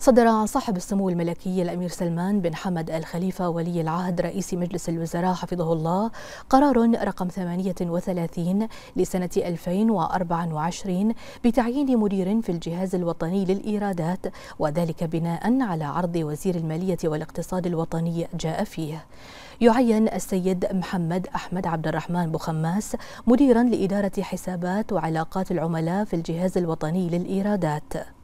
صدر صاحب السمو الملكي الأمير سلمان بن حمد الخليفة ولي العهد رئيس مجلس الوزراء حفظه الله قرار رقم 38 لسنة 2024 بتعيين مدير في الجهاز الوطني للإيرادات وذلك بناء على عرض وزير المالية والاقتصاد الوطني جاء فيه يعين السيد محمد أحمد عبد الرحمن بخماس مديرا لإدارة حسابات وعلاقات العملاء في الجهاز الوطني للإيرادات